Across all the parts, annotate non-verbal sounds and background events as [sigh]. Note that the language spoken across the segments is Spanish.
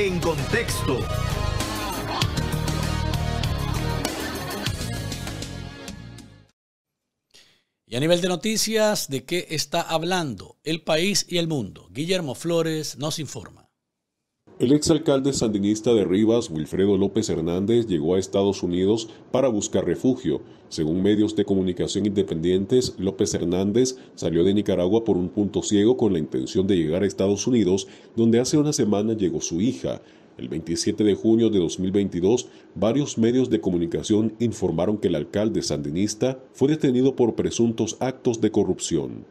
En contexto. Y a nivel de noticias, ¿de qué está hablando el país y el mundo? Guillermo Flores nos informa. El exalcalde sandinista de Rivas, Wilfredo López Hernández, llegó a Estados Unidos para buscar refugio. Según medios de comunicación independientes, López Hernández salió de Nicaragua por un punto ciego con la intención de llegar a Estados Unidos, donde hace una semana llegó su hija. El 27 de junio de 2022, varios medios de comunicación informaron que el alcalde sandinista fue detenido por presuntos actos de corrupción.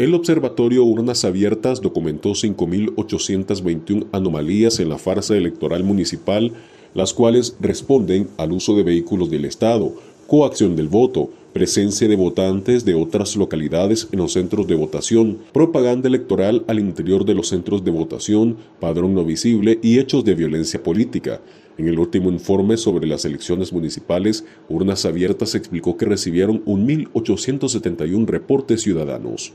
El Observatorio Urnas Abiertas documentó 5.821 anomalías en la farsa electoral municipal, las cuales responden al uso de vehículos del Estado, coacción del voto, presencia de votantes de otras localidades en los centros de votación, propaganda electoral al interior de los centros de votación, padrón no visible y hechos de violencia política. En el último informe sobre las elecciones municipales, Urnas Abiertas explicó que recibieron 1.871 reportes ciudadanos.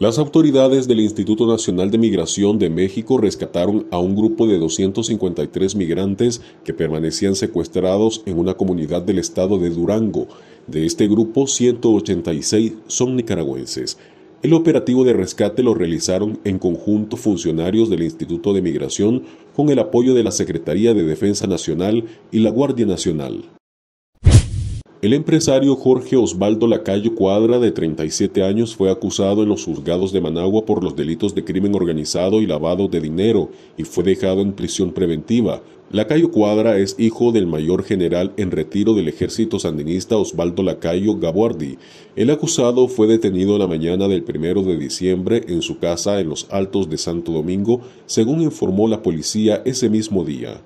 Las autoridades del Instituto Nacional de Migración de México rescataron a un grupo de 253 migrantes que permanecían secuestrados en una comunidad del estado de Durango. De este grupo, 186 son nicaragüenses. El operativo de rescate lo realizaron en conjunto funcionarios del Instituto de Migración con el apoyo de la Secretaría de Defensa Nacional y la Guardia Nacional. El empresario Jorge Osvaldo Lacayo Cuadra, de 37 años, fue acusado en los juzgados de Managua por los delitos de crimen organizado y lavado de dinero y fue dejado en prisión preventiva. Lacayo Cuadra es hijo del mayor general en retiro del ejército sandinista Osvaldo Lacayo Gabuardi. El acusado fue detenido la mañana del 1 de diciembre en su casa en los Altos de Santo Domingo, según informó la policía ese mismo día.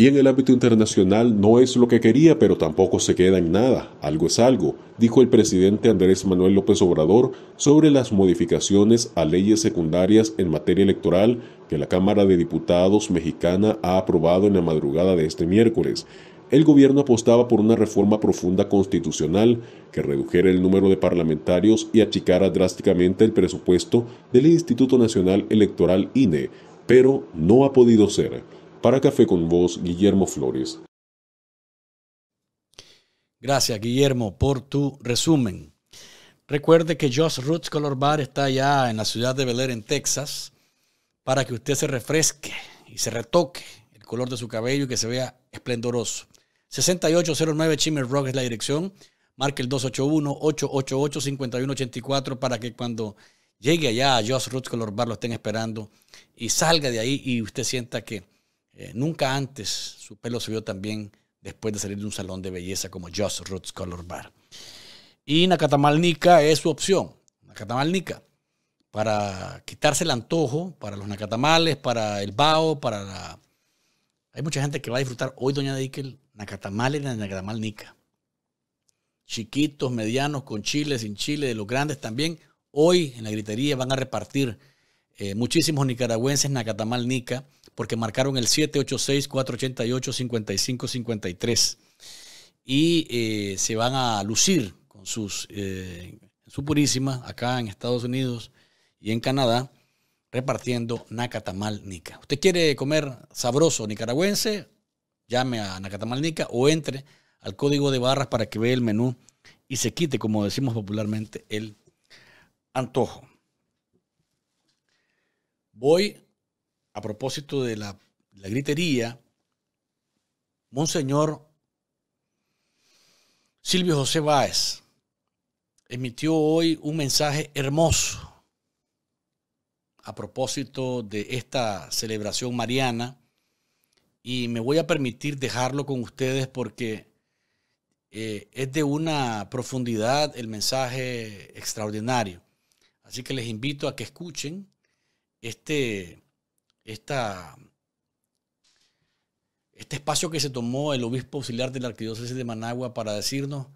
Y en el ámbito internacional no es lo que quería, pero tampoco se queda en nada. Algo es algo, dijo el presidente Andrés Manuel López Obrador sobre las modificaciones a leyes secundarias en materia electoral que la Cámara de Diputados mexicana ha aprobado en la madrugada de este miércoles el gobierno apostaba por una reforma profunda constitucional que redujera el número de parlamentarios y achicara drásticamente el presupuesto del Instituto Nacional Electoral INE, pero no ha podido ser. Para Café con vos, Guillermo Flores. Gracias, Guillermo, por tu resumen. Recuerde que Josh Roots Color Bar está allá en la ciudad de Bel Air, en Texas, para que usted se refresque y se retoque el color de su cabello y que se vea esplendoroso. 6809 Chimmer Rock es la dirección. Marque el 281-888-5184 para que cuando llegue allá a Josh Roots Color Bar lo estén esperando y salga de ahí y usted sienta que eh, nunca antes su pelo vio tan bien después de salir de un salón de belleza como Just Roots Color Bar. Y Nacatamalnica es su opción, Nacatamalnica, para quitarse el antojo, para los nacatamales, para el bao, para Hay mucha gente que va a disfrutar hoy, doña Dickel, nacatamales y Nacatamalnica. Chiquitos, medianos, con chile, sin chile, de los grandes también. Hoy en la gritería van a repartir eh, muchísimos nicaragüenses Nacatamalnica porque marcaron el 786-488-5553 y eh, se van a lucir con sus, eh, su purísima acá en Estados Unidos y en Canadá repartiendo Nacatamal Nica. ¿Usted quiere comer sabroso nicaragüense? Llame a Nacatamal Nica o entre al código de barras para que vea el menú y se quite, como decimos popularmente, el antojo. Voy a propósito de la, gritería, Monseñor Silvio José Báez emitió hoy un mensaje hermoso a propósito de esta celebración mariana y me voy a permitir dejarlo con ustedes porque eh, es de una profundidad el mensaje extraordinario. Así que les invito a que escuchen este este espacio que se tomó el obispo auxiliar de la Arquidiócesis de Managua para decirnos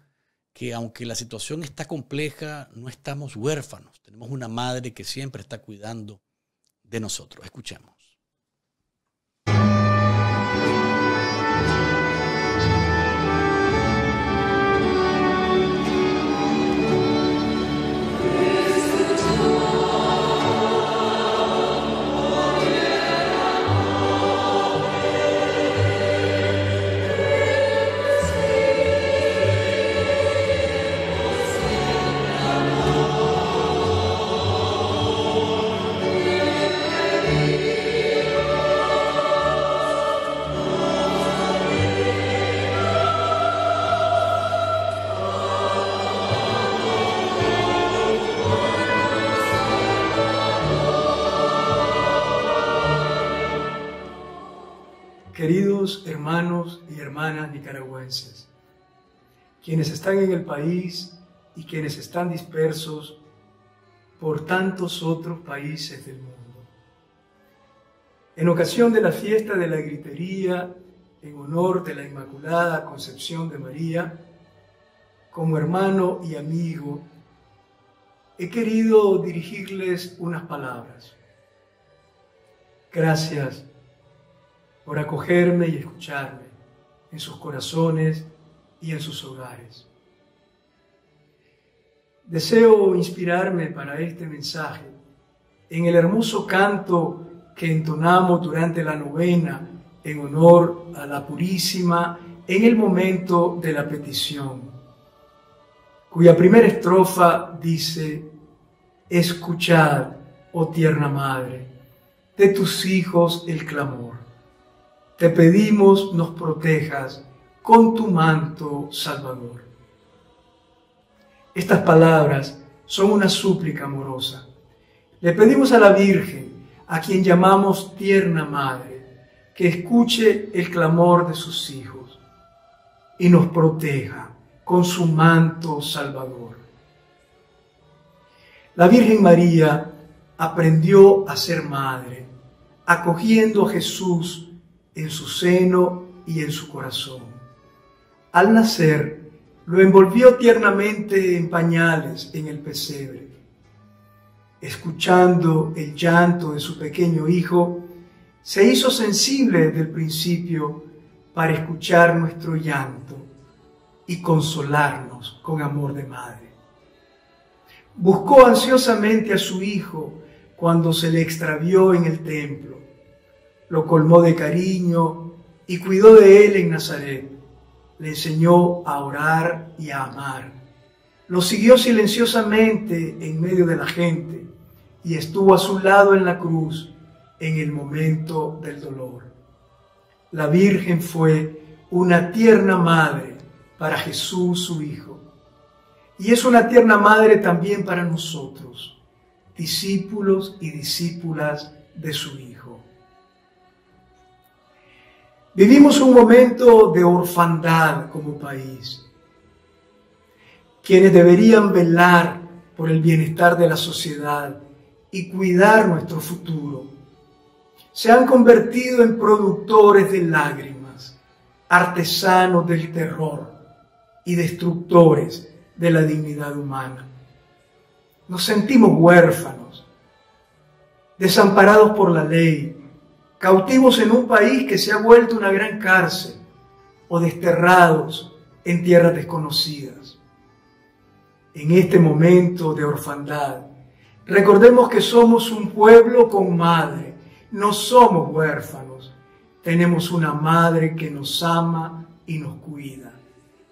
que aunque la situación está compleja, no estamos huérfanos. Tenemos una madre que siempre está cuidando de nosotros. Escuchemos. hermanos y hermanas nicaragüenses, quienes están en el país y quienes están dispersos por tantos otros países del mundo. En ocasión de la fiesta de la gritería en honor de la Inmaculada Concepción de María, como hermano y amigo, he querido dirigirles unas palabras. Gracias por acogerme y escucharme en sus corazones y en sus hogares. Deseo inspirarme para este mensaje en el hermoso canto que entonamos durante la novena en honor a la Purísima en el momento de la petición, cuya primera estrofa dice, escuchad, oh tierna madre, de tus hijos el clamor te pedimos nos protejas con tu manto salvador. Estas palabras son una súplica amorosa. Le pedimos a la Virgen, a quien llamamos tierna madre, que escuche el clamor de sus hijos y nos proteja con su manto salvador. La Virgen María aprendió a ser madre, acogiendo a Jesús en su seno y en su corazón. Al nacer, lo envolvió tiernamente en pañales en el pesebre. Escuchando el llanto de su pequeño hijo, se hizo sensible desde el principio para escuchar nuestro llanto y consolarnos con amor de madre. Buscó ansiosamente a su hijo cuando se le extravió en el templo lo colmó de cariño y cuidó de él en Nazaret. Le enseñó a orar y a amar. Lo siguió silenciosamente en medio de la gente y estuvo a su lado en la cruz en el momento del dolor. La Virgen fue una tierna madre para Jesús su Hijo. Y es una tierna madre también para nosotros, discípulos y discípulas de su Hijo. Vivimos un momento de orfandad como país. Quienes deberían velar por el bienestar de la sociedad y cuidar nuestro futuro se han convertido en productores de lágrimas, artesanos del terror y destructores de la dignidad humana. Nos sentimos huérfanos, desamparados por la ley, cautivos en un país que se ha vuelto una gran cárcel o desterrados en tierras desconocidas. En este momento de orfandad, recordemos que somos un pueblo con madre, no somos huérfanos, tenemos una madre que nos ama y nos cuida,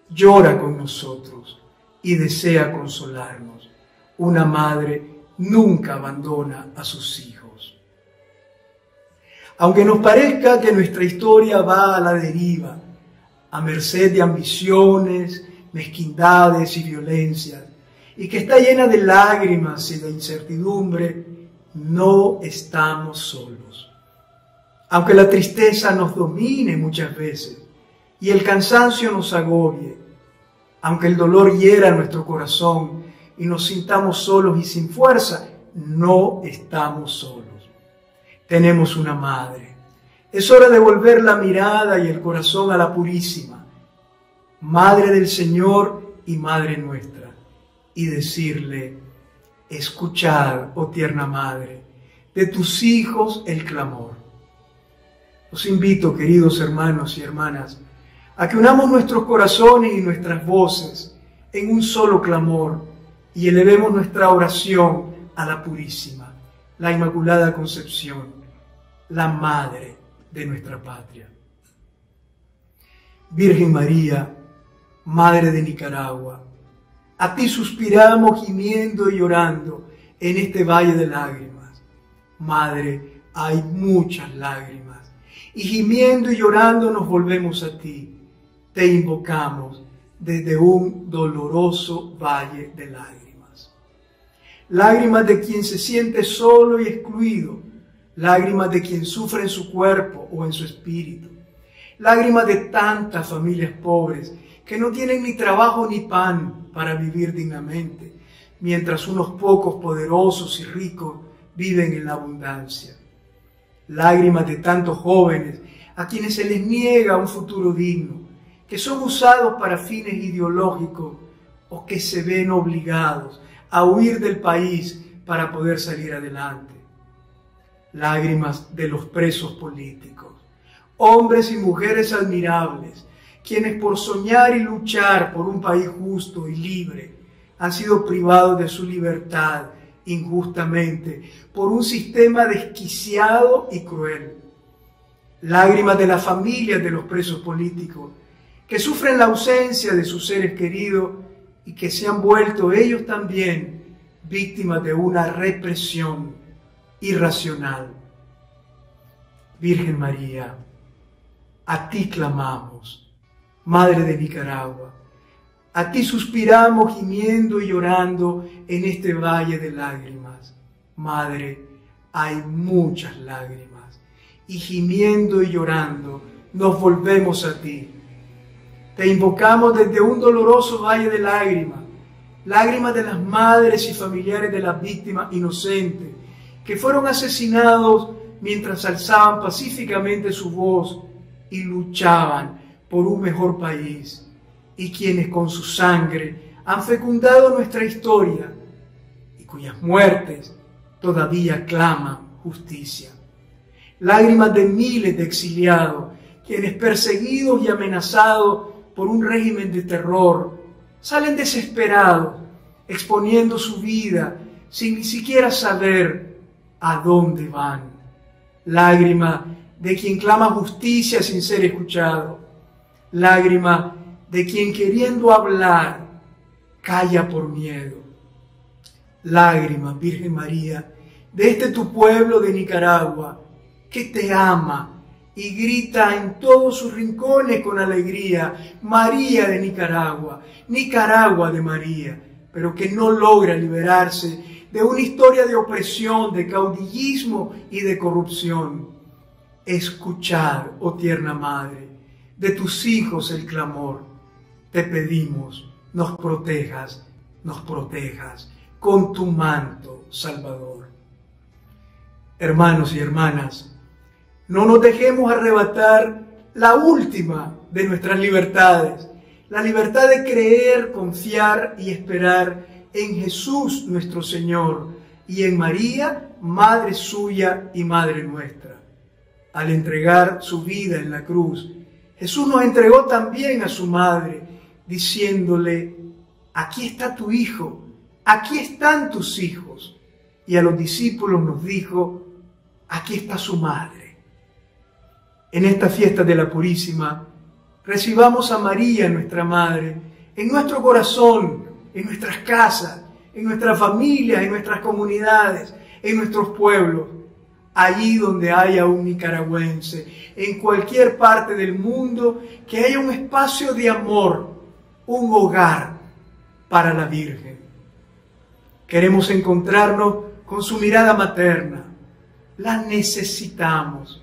llora con nosotros y desea consolarnos. Una madre nunca abandona a sus hijos. Aunque nos parezca que nuestra historia va a la deriva, a merced de ambiciones, mezquindades y violencias, y que está llena de lágrimas y de incertidumbre, no estamos solos. Aunque la tristeza nos domine muchas veces y el cansancio nos agobie, aunque el dolor hiera nuestro corazón y nos sintamos solos y sin fuerza, no estamos solos tenemos una madre. Es hora de volver la mirada y el corazón a la purísima, Madre del Señor y Madre nuestra, y decirle, escuchad, oh tierna Madre, de tus hijos el clamor. Os invito, queridos hermanos y hermanas, a que unamos nuestros corazones y nuestras voces en un solo clamor y elevemos nuestra oración a la purísima la Inmaculada Concepción, la Madre de nuestra patria. Virgen María, Madre de Nicaragua, a ti suspiramos gimiendo y llorando en este valle de lágrimas. Madre, hay muchas lágrimas, y gimiendo y llorando nos volvemos a ti. Te invocamos desde un doloroso valle de lágrimas lágrimas de quien se siente solo y excluido, lágrimas de quien sufre en su cuerpo o en su espíritu, lágrimas de tantas familias pobres que no tienen ni trabajo ni pan para vivir dignamente, mientras unos pocos poderosos y ricos viven en la abundancia. Lágrimas de tantos jóvenes a quienes se les niega un futuro digno, que son usados para fines ideológicos o que se ven obligados a huir del país para poder salir adelante. Lágrimas de los presos políticos, hombres y mujeres admirables, quienes por soñar y luchar por un país justo y libre han sido privados de su libertad injustamente por un sistema desquiciado y cruel. Lágrimas de las familias de los presos políticos que sufren la ausencia de sus seres queridos y que se han vuelto ellos también víctimas de una represión irracional. Virgen María, a ti clamamos, Madre de Nicaragua, a ti suspiramos gimiendo y llorando en este valle de lágrimas. Madre, hay muchas lágrimas y gimiendo y llorando nos volvemos a ti te invocamos desde un doloroso valle de lágrimas, lágrimas de las madres y familiares de las víctimas inocentes que fueron asesinados mientras alzaban pacíficamente su voz y luchaban por un mejor país, y quienes con su sangre han fecundado nuestra historia y cuyas muertes todavía claman justicia. Lágrimas de miles de exiliados, quienes perseguidos y amenazados por un régimen de terror, salen desesperados, exponiendo su vida sin ni siquiera saber a dónde van. Lágrima de quien clama justicia sin ser escuchado. Lágrima de quien queriendo hablar calla por miedo. Lágrima, Virgen María, de este tu pueblo de Nicaragua, que te ama y grita en todos sus rincones con alegría, María de Nicaragua, Nicaragua de María, pero que no logra liberarse de una historia de opresión, de caudillismo y de corrupción. Escuchar, oh tierna madre, de tus hijos el clamor. Te pedimos, nos protejas, nos protejas con tu manto, Salvador. Hermanos y hermanas, no nos dejemos arrebatar la última de nuestras libertades, la libertad de creer, confiar y esperar en Jesús nuestro Señor y en María, Madre suya y Madre nuestra. Al entregar su vida en la cruz, Jesús nos entregó también a su Madre, diciéndole, aquí está tu Hijo, aquí están tus hijos. Y a los discípulos nos dijo, aquí está su Madre en esta fiesta de la Purísima, recibamos a María, nuestra Madre, en nuestro corazón, en nuestras casas, en nuestras familias, en nuestras comunidades, en nuestros pueblos, allí donde haya un nicaragüense, en cualquier parte del mundo, que haya un espacio de amor, un hogar para la Virgen. Queremos encontrarnos con su mirada materna. La necesitamos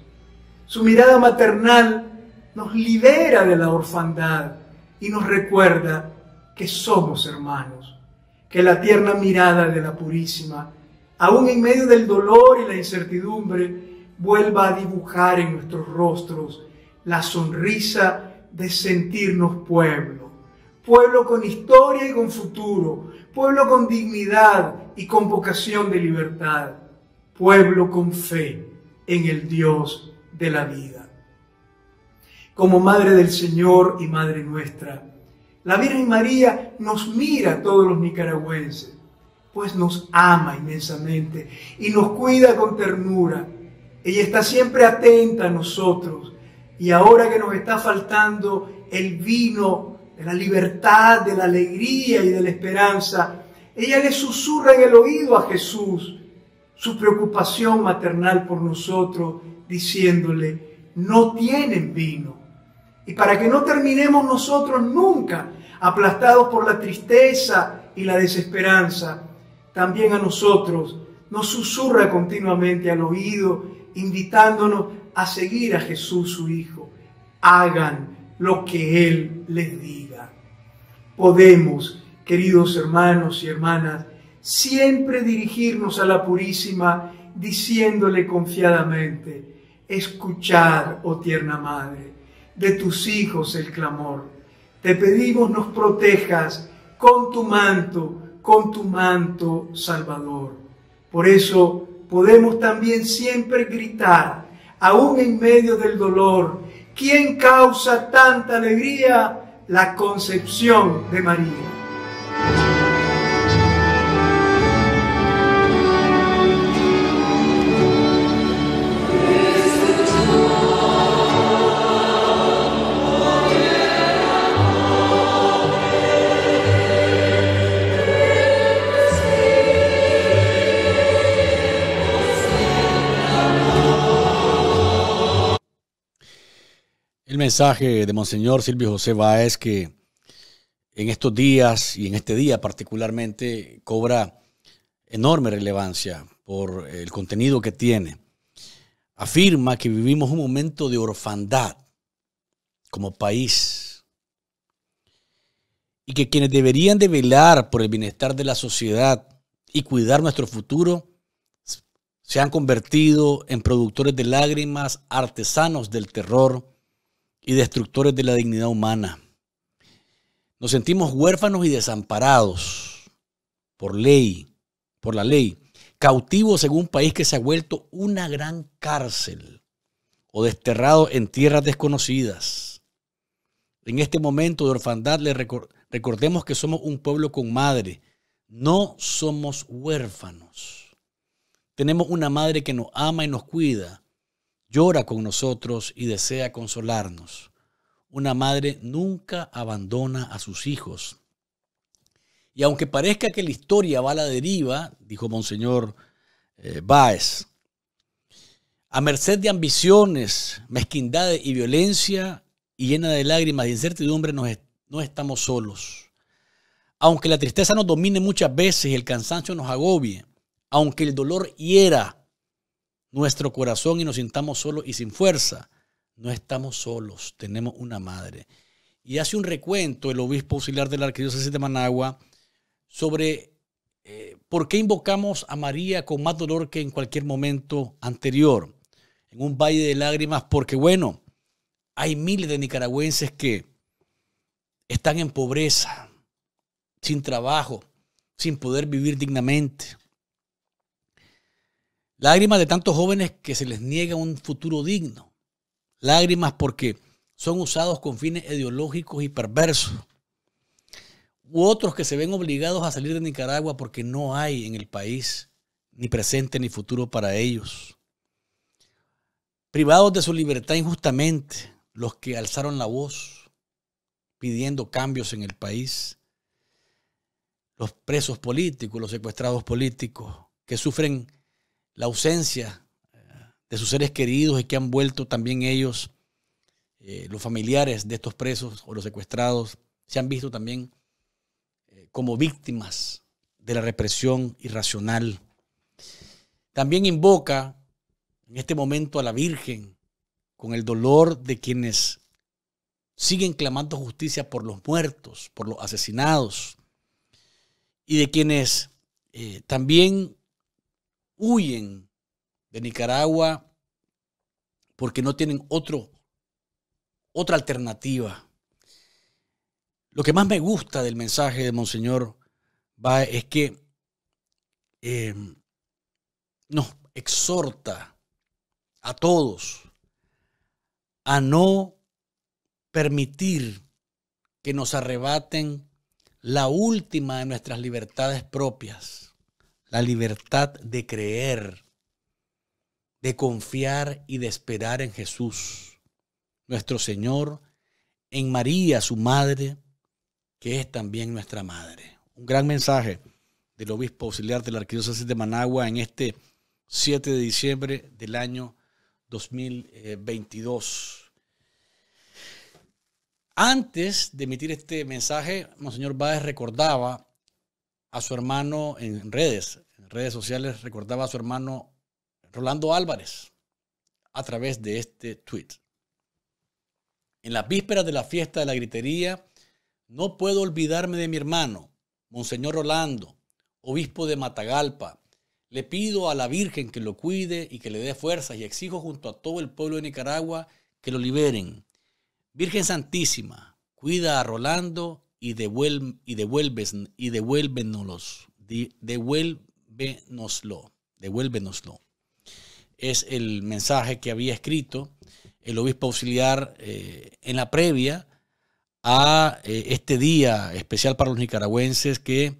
su mirada maternal nos libera de la orfandad y nos recuerda que somos hermanos, que la tierna mirada de la Purísima, aún en medio del dolor y la incertidumbre, vuelva a dibujar en nuestros rostros la sonrisa de sentirnos pueblo, pueblo con historia y con futuro, pueblo con dignidad y con vocación de libertad, pueblo con fe en el Dios de la vida. Como Madre del Señor y Madre nuestra, la Virgen María nos mira a todos los nicaragüenses, pues nos ama inmensamente y nos cuida con ternura. Ella está siempre atenta a nosotros y ahora que nos está faltando el vino de la libertad, de la alegría y de la esperanza, ella le susurra en el oído a Jesús, su preocupación maternal por nosotros, diciéndole, no tienen vino. Y para que no terminemos nosotros nunca aplastados por la tristeza y la desesperanza, también a nosotros nos susurra continuamente al oído, invitándonos a seguir a Jesús su Hijo. Hagan lo que Él les diga. Podemos, queridos hermanos y hermanas, siempre dirigirnos a la Purísima diciéndole confiadamente, escuchar oh tierna Madre, de tus hijos el clamor. Te pedimos nos protejas con tu manto, con tu manto salvador. Por eso podemos también siempre gritar, aún en medio del dolor, ¿quién causa tanta alegría? La concepción de María. mensaje de Monseñor Silvio José Báez que en estos días y en este día particularmente cobra enorme relevancia por el contenido que tiene. Afirma que vivimos un momento de orfandad como país y que quienes deberían de velar por el bienestar de la sociedad y cuidar nuestro futuro se han convertido en productores de lágrimas, artesanos del terror, y destructores de la dignidad humana. Nos sentimos huérfanos y desamparados por ley, por la ley, cautivos en un país que se ha vuelto una gran cárcel o desterrados en tierras desconocidas. En este momento de orfandad Recordemos que somos un pueblo con madre. No somos huérfanos. Tenemos una madre que nos ama y nos cuida llora con nosotros y desea consolarnos. Una madre nunca abandona a sus hijos. Y aunque parezca que la historia va a la deriva, dijo Monseñor eh, Báez, a merced de ambiciones, mezquindades y violencia, y llena de lágrimas y incertidumbre, no, no estamos solos. Aunque la tristeza nos domine muchas veces y el cansancio nos agobie, aunque el dolor hiera nuestro corazón y nos sintamos solos y sin fuerza. No estamos solos, tenemos una madre. Y hace un recuento el obispo auxiliar de la Arquidiócesis de Managua sobre eh, por qué invocamos a María con más dolor que en cualquier momento anterior, en un valle de lágrimas, porque bueno, hay miles de nicaragüenses que están en pobreza, sin trabajo, sin poder vivir dignamente. Lágrimas de tantos jóvenes que se les niega un futuro digno. Lágrimas porque son usados con fines ideológicos y perversos. U otros que se ven obligados a salir de Nicaragua porque no hay en el país ni presente ni futuro para ellos. Privados de su libertad injustamente, los que alzaron la voz pidiendo cambios en el país. Los presos políticos, los secuestrados políticos, que sufren la ausencia eh, de sus seres queridos y que han vuelto también ellos, eh, los familiares de estos presos o los secuestrados, se han visto también eh, como víctimas de la represión irracional. También invoca en este momento a la Virgen con el dolor de quienes siguen clamando justicia por los muertos, por los asesinados y de quienes también huyen de Nicaragua porque no tienen otro, otra alternativa. Lo que más me gusta del mensaje de Monseñor Bae es que eh, nos exhorta a todos a no permitir que nos arrebaten la última de nuestras libertades propias la libertad de creer, de confiar y de esperar en Jesús, nuestro Señor, en María, su Madre, que es también nuestra Madre. Un gran mensaje del obispo auxiliar de la Arquidiócesis de Managua en este 7 de diciembre del año 2022. Antes de emitir este mensaje, Monseñor Báez recordaba a su hermano en redes, en redes sociales, recordaba a su hermano Rolando Álvarez a través de este tweet. En las vísperas de la fiesta de la gritería, no puedo olvidarme de mi hermano, Monseñor Rolando, obispo de Matagalpa. Le pido a la Virgen que lo cuide y que le dé fuerzas y exijo junto a todo el pueblo de Nicaragua que lo liberen. Virgen Santísima, cuida a Rolando y, y, devuelves, y Devuélvenoslo. Devuélvenoslo. Es el mensaje que había escrito el obispo auxiliar eh, en la previa a eh, este día especial para los nicaragüenses que,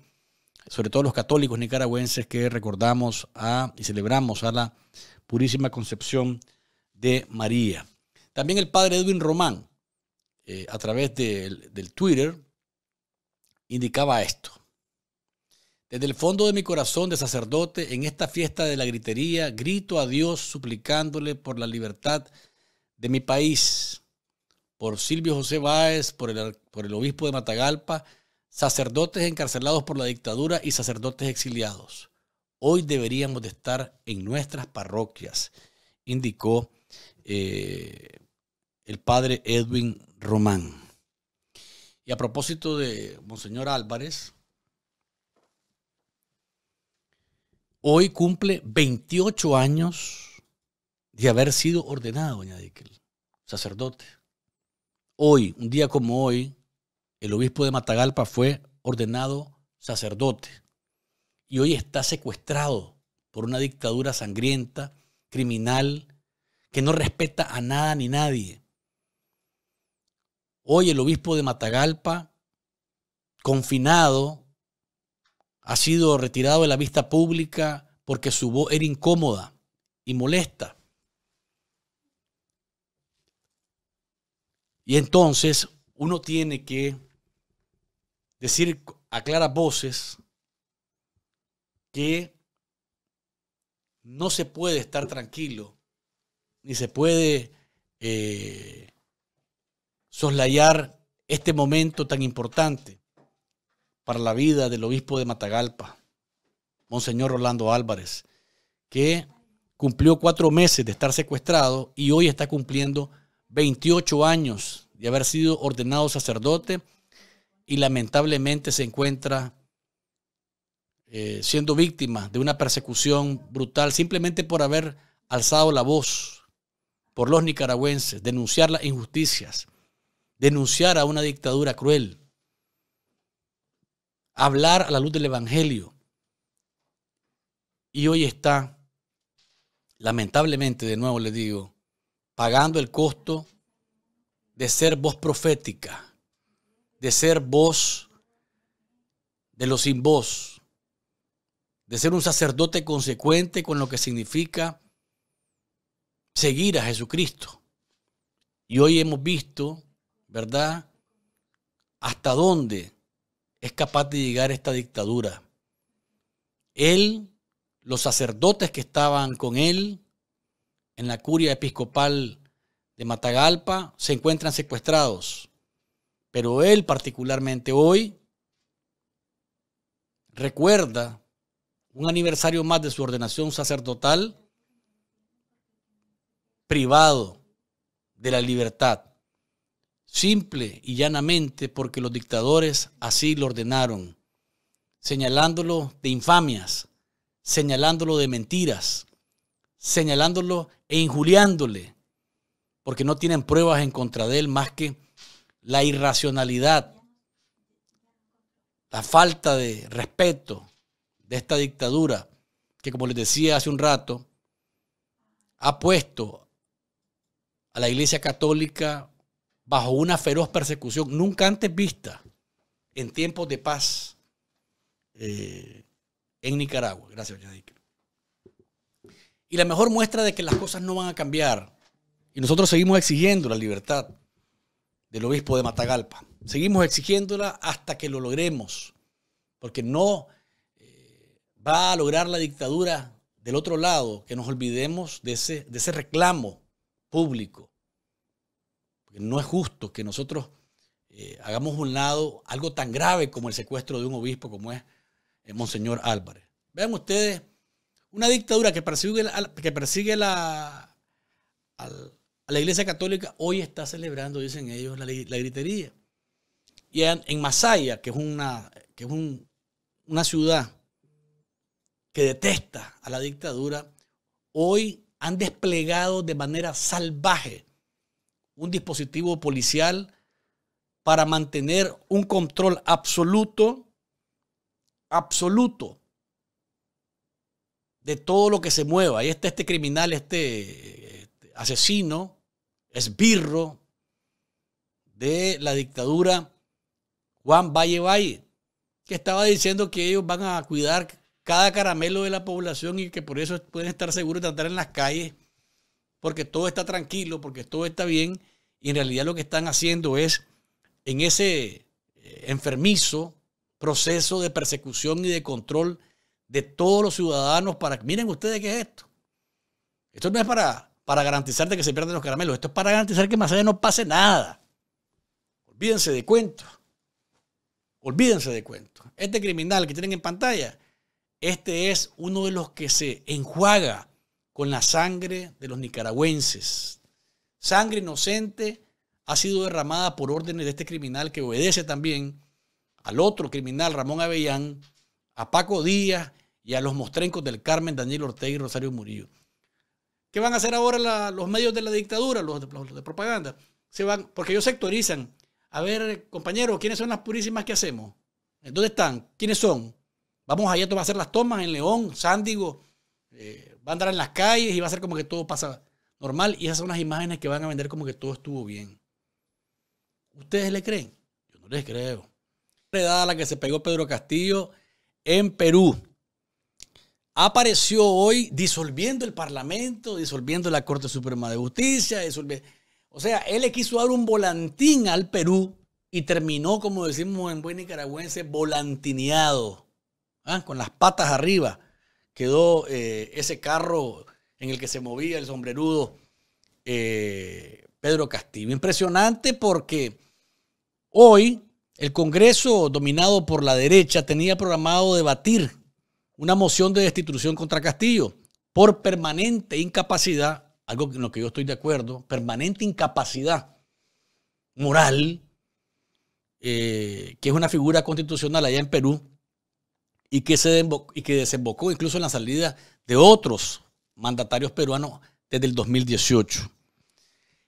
sobre todo los católicos nicaragüenses que recordamos a, y celebramos a la Purísima Concepción de María. También el padre Edwin Román, eh, a través del Twitter, indicaba esto. Desde el fondo de mi corazón de sacerdote, en esta fiesta de la gritería, grito a Dios suplicándole por la libertad de mi país, por Silvio José Báez, por el, obispo de Matagalpa, sacerdotes encarcelados por la dictadura y sacerdotes exiliados. Hoy deberíamos de estar en nuestras parroquias, indicó eh, el padre Edwin Román. Y a propósito de Monseñor Álvarez, hoy cumple 28 años de haber sido ordenado, doña Díquel, sacerdote. Hoy, un día como hoy, el obispo de Matagalpa fue ordenado sacerdote y hoy está secuestrado por una dictadura sangrienta, criminal, que no respeta a nada ni nadie. Hoy el obispo de Matagalpa, confinado, ha sido retirado de la vista pública porque su voz era incómoda y molesta. Y entonces uno tiene que decir a claras voces que no se puede estar tranquilo, ni se puede eh, soslayar este momento tan importante para la vida del obispo de Matagalpa, Monseñor Rolando Álvarez, que cumplió cuatro meses de estar secuestrado y hoy está cumpliendo 28 años de haber sido ordenado sacerdote y lamentablemente se encuentra eh, siendo víctima de una persecución brutal simplemente por haber alzado la voz por los nicaragüenses, denunciar las injusticias denunciar a una dictadura cruel, hablar a la luz del Evangelio. Y hoy está, lamentablemente, de nuevo le digo, pagando el costo de ser voz profética, de ser voz de los sin voz, de ser un sacerdote consecuente con lo que significa seguir a Jesucristo. Y hoy hemos visto ¿verdad? ¿Hasta dónde es capaz de llegar esta dictadura? Él, los sacerdotes que estaban con él en la curia episcopal de Matagalpa, se encuentran secuestrados. Pero él particularmente hoy recuerda un aniversario más de su ordenación sacerdotal privado de la libertad simple y llanamente porque los dictadores así lo ordenaron, señalándolo de infamias, señalándolo de mentiras, señalándolo e injuriándole, porque no tienen pruebas en contra de él más que la irracionalidad, la falta de respeto de esta dictadura, que como les decía hace un rato, ha puesto a la Iglesia Católica bajo una feroz persecución nunca antes vista en tiempos de paz eh, en Nicaragua. Gracias, doña Y la mejor muestra de que las cosas no van a cambiar, y nosotros seguimos exigiendo la libertad del obispo de Matagalpa, seguimos exigiéndola hasta que lo logremos, porque no eh, va a lograr la dictadura del otro lado que nos olvidemos de de ese reclamo público no es justo que nosotros eh, hagamos un lado algo tan grave como el secuestro de un obispo como es el eh, Monseñor Álvarez. Vean ustedes, una dictadura que persigue, que persigue la, a la Iglesia Católica hoy está celebrando, dicen ellos, la, gritería. Y en, Masaya, que es, una, que una ciudad que detesta a la dictadura, hoy han desplegado de manera salvaje un dispositivo policial para mantener un control absoluto, absoluto, de todo lo que se mueva. Ahí está este criminal, este, este, asesino, esbirro de la dictadura Juan Valle Valle, que estaba diciendo que ellos van a cuidar cada caramelo de la población y que por eso pueden estar seguros de andar en las calles porque todo está tranquilo, porque todo está bien, y en realidad lo que están haciendo es, en ese eh, enfermizo proceso de persecución y de control de todos los ciudadanos para, miren ustedes qué es esto. Esto no es para, para garantizarte que se pierdan los caramelos, esto es para garantizar que más allá no pase nada. Olvídense de cuentos. Olvídense de cuentos. Este criminal que tienen en pantalla, este es uno de los que se enjuaga con la sangre de los nicaragüenses. Sangre inocente ha sido derramada por órdenes de este criminal que obedece también al otro criminal, Ramón Avellán, a Paco Díaz y a los mostrencos del Carmen, Daniel Ortega y Rosario Murillo. ¿Qué van a hacer ahora los medios de la dictadura, los, de propaganda? Se van, porque ellos sectorizan. A ver, compañeros, ¿quiénes son las purísimas que hacemos? ¿Dónde están? ¿Quiénes son? Vamos allá a hacer las tomas en León, Sándigo, eh, Va a andar en las calles y va a ser como que todo pasa normal. Y esas son las imágenes que van a vender como que todo estuvo bien. ¿Ustedes le creen? Yo no les creo. Redada la que se pegó Pedro Castillo en Perú. Apareció hoy disolviendo el Parlamento, disolviendo la Corte Suprema de Justicia, O sea, él le quiso dar un volantín al Perú y terminó, como decimos en buen nicaragüense, volantineado, ¿ah? con las patas arriba quedó eh, ese carro en el que se movía el sombrerudo eh, Pedro Castillo. Impresionante porque hoy el Congreso, dominado por la derecha, tenía programado debatir una moción de destitución contra Castillo por permanente incapacidad, algo en lo que yo estoy de acuerdo, permanente incapacidad moral, eh, que es una figura constitucional allá en Perú, y que, se desembocó incluso en la salida de otros mandatarios peruanos desde el 2018.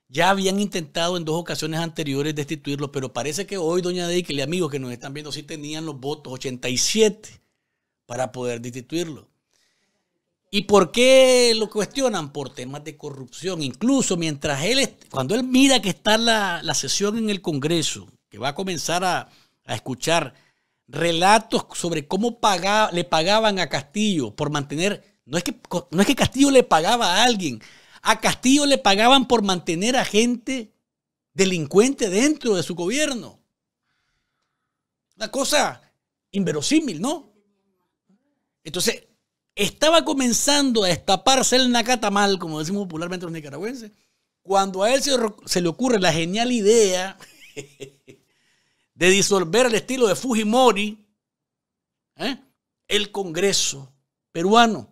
Ya habían intentado en dos ocasiones anteriores destituirlo, pero parece que hoy doña que le amigos que nos están viendo sí tenían los votos 87 para poder destituirlo. ¿Y por qué lo cuestionan? Por temas de corrupción. Incluso mientras él, cuando él mira que está la, sesión en el Congreso, que va a comenzar a, a escuchar relatos sobre cómo le pagaban a Castillo por mantener, no es, que, no es que Castillo le pagaba a alguien, a Castillo le pagaban por mantener a gente delincuente dentro de su gobierno. Una cosa inverosímil, ¿no? Entonces, estaba comenzando a destaparse el nacatamal, como decimos popularmente los nicaragüenses, cuando a él se, se le ocurre la genial idea [laughs] de disolver el estilo de Fujimori ¿eh? el Congreso peruano.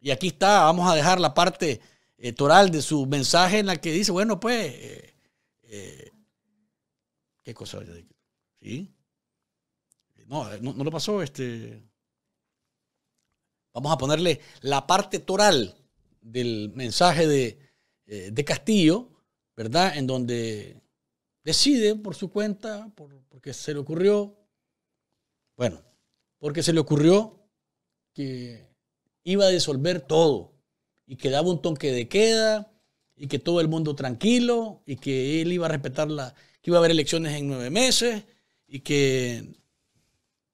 Y aquí está, vamos a dejar la parte eh, toral de su mensaje en la que dice, bueno, pues, eh, ¿qué cosa? ¿Sí? No, no, no lo pasó, este... Vamos a ponerle la parte toral del mensaje de, de Castillo, ¿verdad? En donde decide por su cuenta, porque se le ocurrió, bueno, porque se le ocurrió que iba a disolver todo y que daba un tonque de queda y que todo el mundo tranquilo y que él iba a respetar la, que iba a haber elecciones en nueve meses y que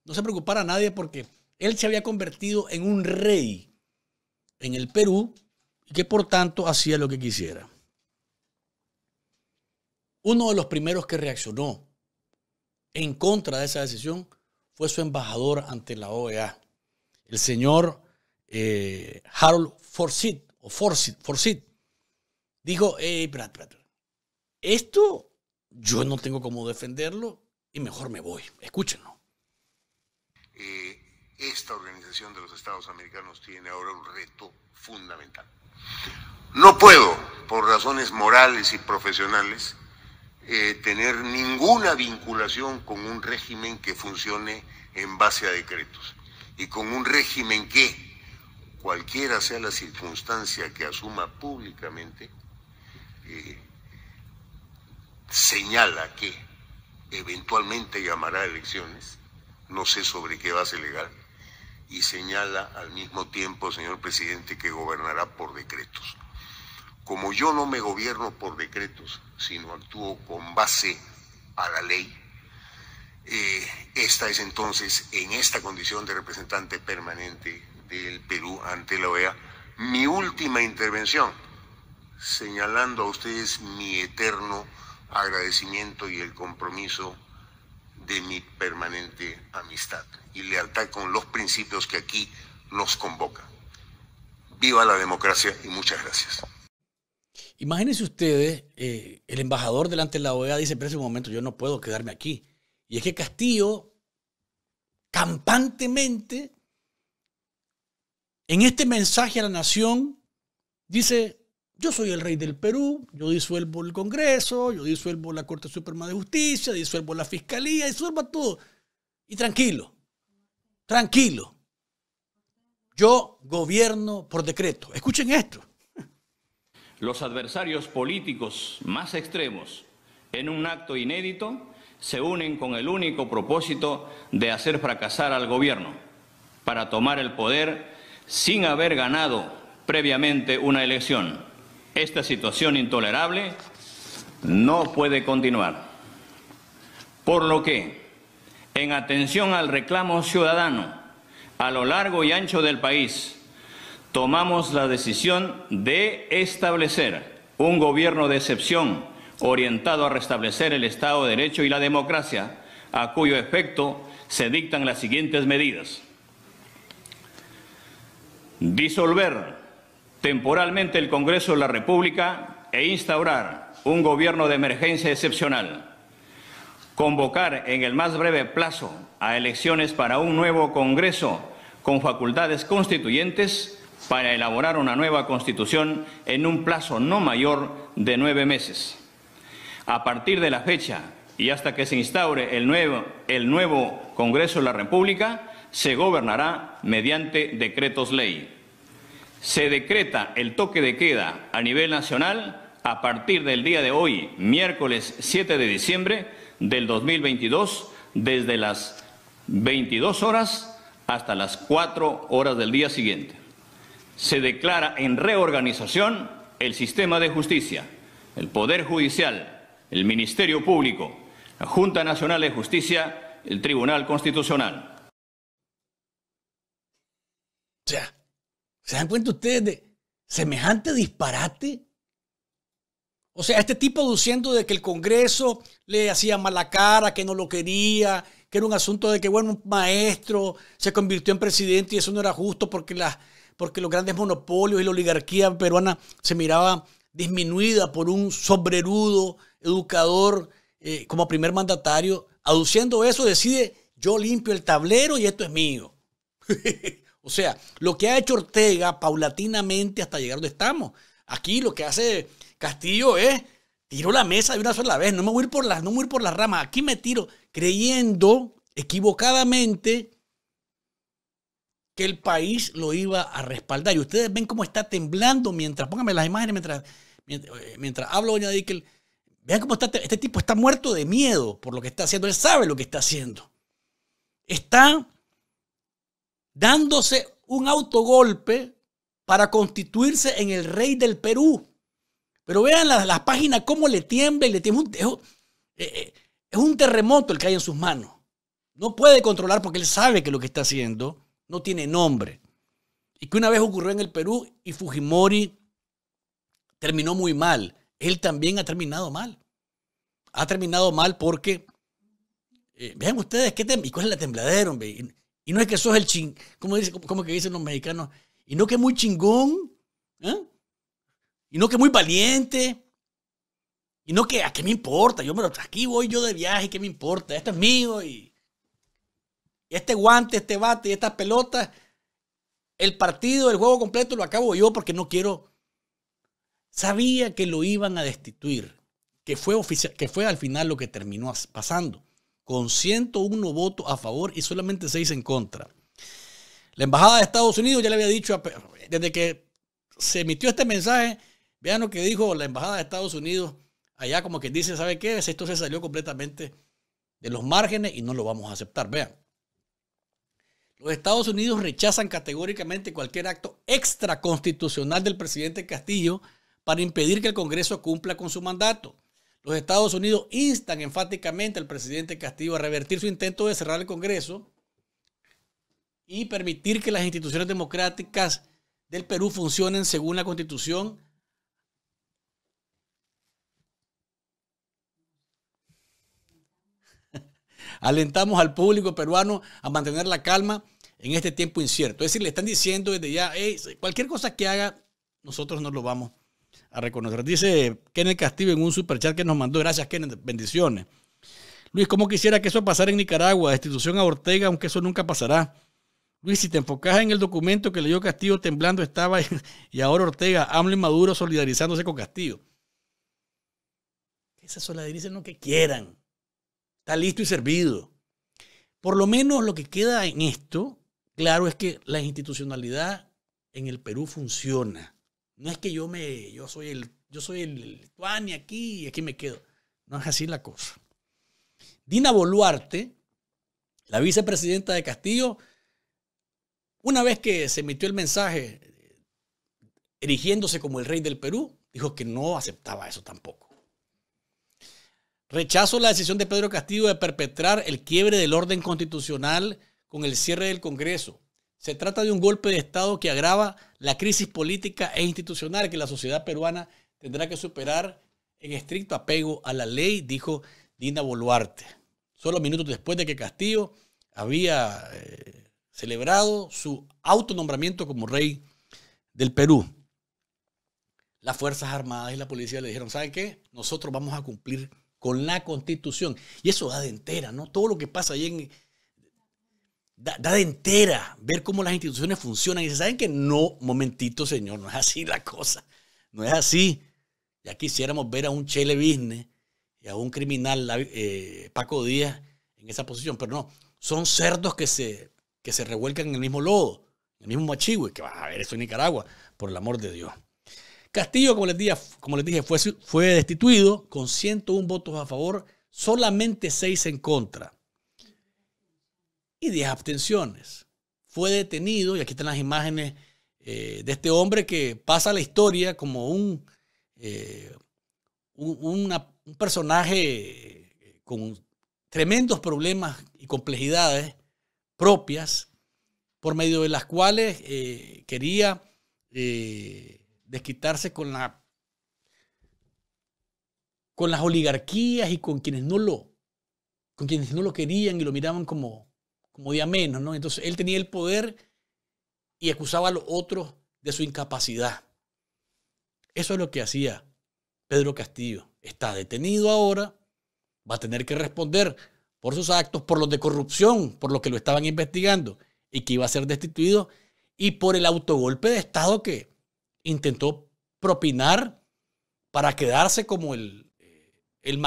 no se preocupara nadie porque él se había convertido en un rey en el Perú y que por tanto hacía lo que quisiera. Uno de los primeros que reaccionó en contra de esa decisión fue su embajador ante la OEA, el señor eh, Harold Forsyth, o Forsyth, Dijo, hey, Brad, Brad, esto yo no tengo cómo defenderlo y mejor me voy. Escúchenlo. Eh, esta organización de los Estados Americanos tiene ahora un reto fundamental. No puedo, por razones morales y profesionales, eh, tener ninguna vinculación con un régimen que funcione en base a decretos y con un régimen que, cualquiera sea la circunstancia que asuma públicamente, eh, señala que eventualmente llamará a elecciones, no sé sobre qué base legal, y señala al mismo tiempo, señor presidente, que gobernará por decretos como yo no me gobierno por decretos, sino actúo con base a la ley, eh, esta es entonces, en esta condición de representante permanente del Perú ante la OEA, mi última intervención, señalando a ustedes mi eterno agradecimiento y el compromiso de mi permanente amistad y lealtad con los principios que aquí nos convoca. Viva la democracia y muchas gracias. Imagínense ustedes, eh, el embajador delante de la OEA dice, pero ese momento yo no puedo quedarme aquí. Y es que Castillo, campantemente, en este mensaje a la nación, dice, yo soy el rey del Perú, yo disuelvo el Congreso, yo disuelvo la Corte Suprema de Justicia, disuelvo la Fiscalía, disuelvo todo. Y tranquilo, tranquilo. Yo gobierno por decreto. Escuchen esto los adversarios políticos más extremos, en un acto inédito, se unen con el único propósito de hacer fracasar al gobierno para tomar el poder sin haber ganado previamente una elección. Esta situación intolerable no puede continuar. Por lo que, en atención al reclamo ciudadano a lo largo y ancho del país, tomamos la decisión de establecer un gobierno de excepción orientado a restablecer el Estado de Derecho y la democracia, a cuyo efecto se dictan las siguientes medidas. Disolver temporalmente el Congreso de la República e instaurar un gobierno de emergencia excepcional. Convocar en el más breve plazo a elecciones para un nuevo Congreso con facultades constituyentes para elaborar una nueva constitución en un plazo no mayor de nueve meses. A partir de la fecha y hasta que se instaure el nuevo, el nuevo Congreso de la República, se gobernará mediante decretos ley. Se decreta el toque de queda a nivel nacional a partir del día de hoy, miércoles 7 de diciembre del 2022, desde las 22 horas hasta las 4 horas del día siguiente se declara en reorganización el sistema de justicia, el Poder Judicial, el Ministerio Público, la Junta Nacional de Justicia, el Tribunal Constitucional. O sea, ¿se dan cuenta ustedes de semejante disparate? O sea, este tipo diciendo de que el Congreso le hacía mala cara, que no lo quería, que era un asunto de que, bueno, un maestro se convirtió en presidente y eso no era justo porque las porque los grandes monopolios y la oligarquía peruana se miraba disminuida por un sobrerudo educador eh, como primer mandatario, aduciendo eso, decide yo limpio el tablero y esto es mío. [laughs] o sea, lo que ha hecho Ortega paulatinamente hasta llegar donde estamos. Aquí lo que hace Castillo es tiro la mesa de una sola vez, no me voy por las, no me voy a ir por las ramas, aquí me tiro creyendo equivocadamente que el país lo iba a respaldar. Y ustedes ven cómo está temblando mientras, pónganme las imágenes mientras, mientras, eh, hablo, doña Vean cómo está, este tipo está muerto de miedo por lo que está haciendo. Él sabe lo que está haciendo. Está dándose un autogolpe para constituirse en el rey del Perú. Pero vean las páginas cómo le tiembla y le tiembla. Es un, eh, eh, es un terremoto el que hay en sus manos. No puede controlar porque él sabe que lo que está haciendo no tiene nombre. Y que una vez ocurrió en el Perú y Fujimori terminó muy mal. Él también ha terminado mal. Ha terminado mal porque, eh, vean ustedes, ¿qué y cuál es la tembladera, hombre? Y, no es que sos el ching, como, dice, como que dicen los mexicanos, y no que muy chingón, ¿eh? y no que muy valiente, y no que a qué me importa, yo me lo aquí voy yo de viaje, ¿qué me importa? Esto es mío y este guante, este bate y estas pelotas, el partido, el juego completo lo acabo yo porque no quiero. Sabía que lo iban a destituir, que fue, oficial, que fue al final lo que terminó pasando, con 101 votos a favor y solamente 6 en contra. La Embajada de Estados Unidos ya le había dicho, desde que se emitió este mensaje, vean lo que dijo la Embajada de Estados Unidos, allá como que dice, ¿sabe qué? Esto se salió completamente de los márgenes y no lo vamos a aceptar, vean. Los Estados Unidos rechazan categóricamente cualquier acto extraconstitucional del presidente Castillo para impedir que el Congreso cumpla con su mandato. Los Estados Unidos instan enfáticamente al presidente Castillo a revertir su intento de cerrar el Congreso y permitir que las instituciones democráticas del Perú funcionen según la Constitución [laughs] Alentamos al público peruano a mantener la calma en este tiempo incierto. Es decir, le están diciendo desde ya, cualquier cosa que haga, nosotros no lo vamos a reconocer. Dice Kenneth Castillo en un superchat que nos mandó. Gracias, Kenneth. Bendiciones. Luis, ¿cómo quisiera que eso pasara en Nicaragua? Destitución a Ortega, aunque eso nunca pasará. Luis, si te enfocas en el documento que leyó Castillo temblando estaba y ahora Ortega, AMLO y Maduro solidarizándose con Castillo. Que se solidaricen lo que quieran. Está listo y servido. Por lo menos lo que queda en esto claro es que la institucionalidad en el Perú funciona. No es que yo me, yo soy el, yo soy el aquí y aquí me quedo. No es así la cosa. Dina Boluarte, la vicepresidenta de Castillo, una vez que se emitió el mensaje erigiéndose como el rey del Perú, dijo que no aceptaba eso tampoco. Rechazó la decisión de Pedro Castillo de perpetrar el quiebre del orden constitucional con el cierre del Congreso. Se trata de un golpe de Estado que agrava la crisis política e institucional que la sociedad peruana tendrá que superar en estricto apego a la ley, dijo Dina Boluarte. Solo minutos después de que Castillo había eh, celebrado su autonombramiento como rey del Perú. Las Fuerzas Armadas y la policía le dijeron, ¿saben qué? Nosotros vamos a cumplir con la constitución. Y eso da de entera, ¿no? Todo lo que pasa ahí en, da, de entera ver cómo las instituciones funcionan. Y se saben que no, momentito, señor, no es así la cosa. No es así. Ya quisiéramos ver a un Chele Business y a un criminal, eh, Paco Díaz, en esa posición. Pero no, son cerdos que se, que se revuelcan en el mismo lodo, en el mismo machigüe, que va a ver eso en Nicaragua, por el amor de Dios. Castillo, como les dije, como les dije fue, fue destituido con 101 votos a favor, solamente 6 en contra y 10 abstenciones. Fue detenido, y aquí están las imágenes eh, de este hombre que pasa la historia como un, eh, un, personaje eh, con tremendos problemas y complejidades propias, por medio de las cuales quería desquitarse con la con las oligarquías y con quienes no lo con quienes no lo querían y lo miraban como como día menos, ¿no? Entonces él tenía el poder y acusaba a los otros de su incapacidad. Eso es lo que hacía Pedro Castillo. Está detenido ahora, va a tener que responder por sus actos, por los de corrupción, por lo que lo estaban investigando y que iba a ser destituido, y por el autogolpe de Estado que intentó propinar para quedarse como el, eh,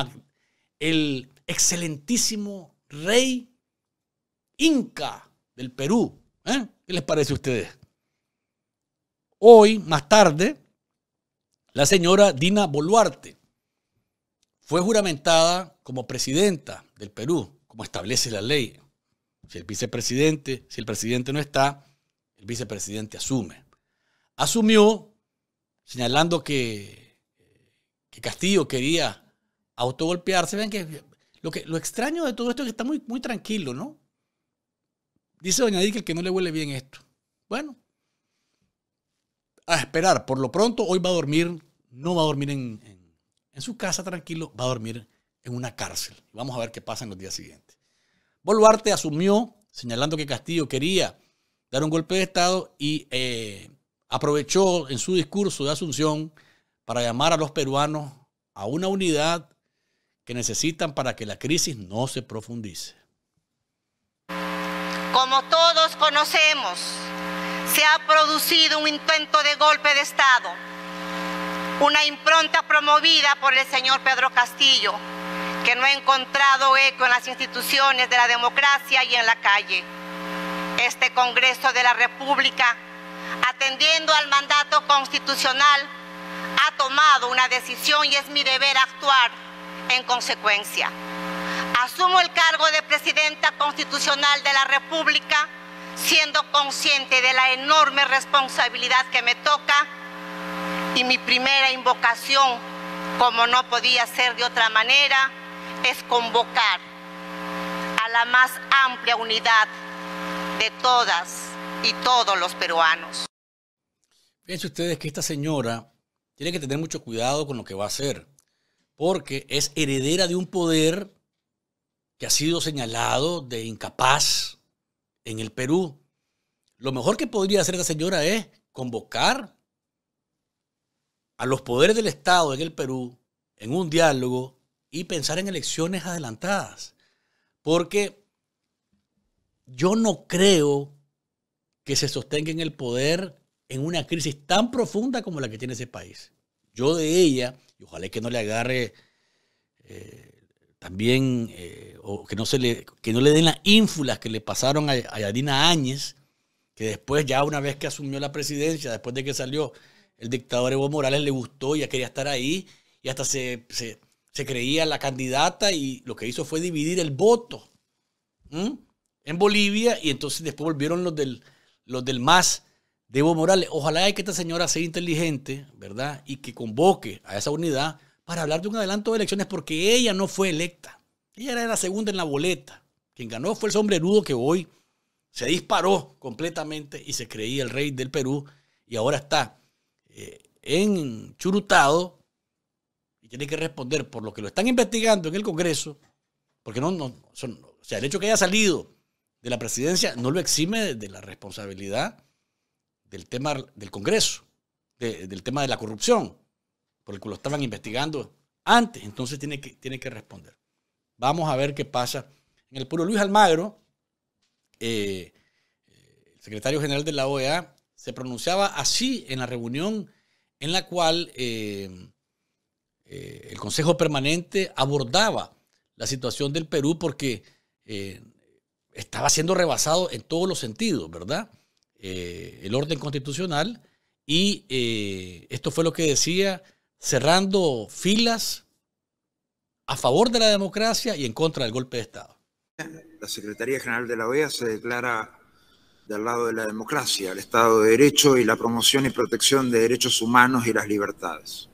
el excelentísimo rey Inca del Perú. ¿eh? ¿Qué les parece a ustedes? Hoy, más tarde, la señora Dina Boluarte fue juramentada como presidenta del Perú, como establece la ley. Si el vicepresidente, si el presidente no está, el vicepresidente asume. Asumió señalando que, que Castillo quería autogolpearse. Vean que lo, que lo extraño de todo esto es que está muy, muy tranquilo, ¿no? Dice doña Díquel que no le huele bien esto. Bueno, a esperar. Por lo pronto, hoy va a dormir, no va a dormir en, en, su casa tranquilo, va a dormir en una cárcel. Vamos a ver qué pasa en los días siguientes. Boluarte asumió, señalando que Castillo quería dar un golpe de Estado y eh, aprovechó en su discurso de Asunción para llamar a los peruanos a una unidad que necesitan para que la crisis no se profundice. Como todos conocemos, se ha producido un intento de golpe de Estado, una impronta promovida por el señor Pedro Castillo, que no ha encontrado eco en las instituciones de la democracia y en la calle. Este Congreso de la República, atendiendo al mandato constitucional, ha tomado una decisión y es mi deber actuar en consecuencia. Asumo el cargo de presidenta constitucional de la República, siendo consciente de la enorme responsabilidad que me toca y mi primera invocación, como no podía ser de otra manera, es convocar a la más amplia unidad de todas y todos los peruanos. Fíjense ustedes que esta señora tiene que tener mucho cuidado con lo que va a hacer, porque es heredera de un poder que ha sido señalado de incapaz en el Perú. Lo mejor que podría hacer la señora es convocar a los poderes del Estado en el Perú en un diálogo y pensar en elecciones adelantadas. Porque yo no creo que se sostenga en el poder en una crisis tan profunda como la que tiene ese país. Yo de ella, y ojalá que no le agarre eh, también, eh, que no, se le, no le den las ínfulas que le pasaron a, Yadina Áñez, que después ya una vez que asumió la presidencia, después de que salió el dictador Evo Morales, le gustó, ya quería estar ahí y hasta se, creía la candidata y lo que hizo fue dividir el voto en Bolivia y entonces después volvieron los del, los del MAS de Evo Morales. Ojalá que esta señora sea inteligente, ¿verdad? Y que convoque a esa unidad para hablar de un adelanto de elecciones porque ella no fue electa. Ella era la segunda en la boleta. Quien ganó fue el sombrerudo que hoy se disparó completamente y se creía el rey del Perú y ahora está eh, en churutado y tiene que responder por lo que lo están investigando en el Congreso, porque no, no sea, el hecho que haya salido de la presidencia no lo exime de, la responsabilidad del tema del Congreso, del tema de la corrupción porque lo estaban investigando antes, entonces tiene que, tiene que responder. Vamos a ver qué pasa. En el pueblo Luis Almagro, eh, el secretario general de la OEA se pronunciaba así en la reunión en la cual eh, eh, el Consejo Permanente abordaba la situación del Perú porque estaba siendo rebasado en todos los sentidos, ¿verdad? el orden constitucional y esto fue lo que decía cerrando filas a favor de la democracia y en contra del golpe de Estado. La Secretaría General de la OEA se declara del lado de la democracia, el Estado de Derecho y la promoción y protección de derechos humanos y las libertades.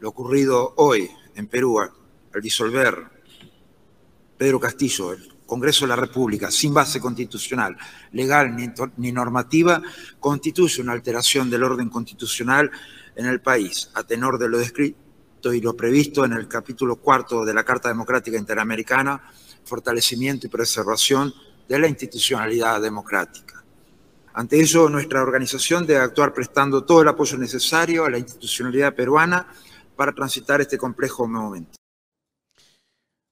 Lo ocurrido hoy en Perú al disolver Pedro Castillo, el Congreso de la República, sin base constitucional, legal ni, normativa, constituye una alteración del orden constitucional en el país, a tenor de lo descrito y lo previsto en el capítulo cuarto de la Carta Democrática Interamericana, fortalecimiento y preservación de la institucionalidad democrática. Ante ello, nuestra organización debe actuar prestando todo el apoyo necesario a la institucionalidad peruana para transitar este complejo momento.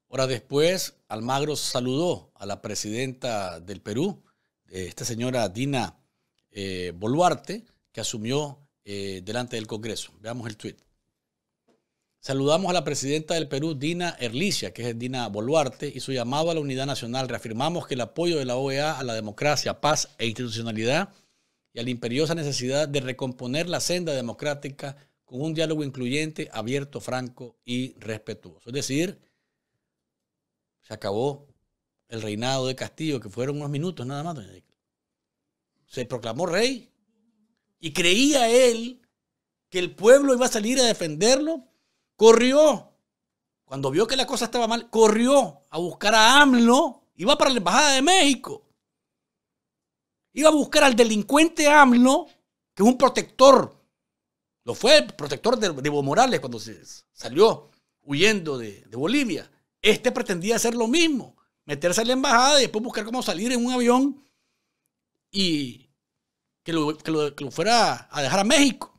Hora después, Almagro saludó a la presidenta del Perú, eh, esta señora Dina eh, Boluarte, que asumió eh, delante del Congreso. Veamos el tweet. Saludamos a la presidenta del Perú, Dina Erlicia, que es Dina Boluarte, y su llamado a la unidad nacional. Reafirmamos que el apoyo de la OEA a la democracia, paz e institucionalidad y a la imperiosa necesidad de recomponer la senda democrática con un diálogo incluyente, abierto, franco y respetuoso. Es decir, se acabó el reinado de Castillo, que fueron unos minutos nada más, Se proclamó rey y creía él que el pueblo iba a salir a defenderlo, corrió. Cuando vio que la cosa estaba mal, corrió a buscar a AMLO, iba para la Embajada de México. Iba a buscar al delincuente AMLO, que es un protector. Lo fue el protector de, Evo Morales cuando se salió huyendo de, de Bolivia. Este pretendía hacer lo mismo, meterse a la embajada y después buscar cómo salir en un avión y que lo, fuera a dejar a México.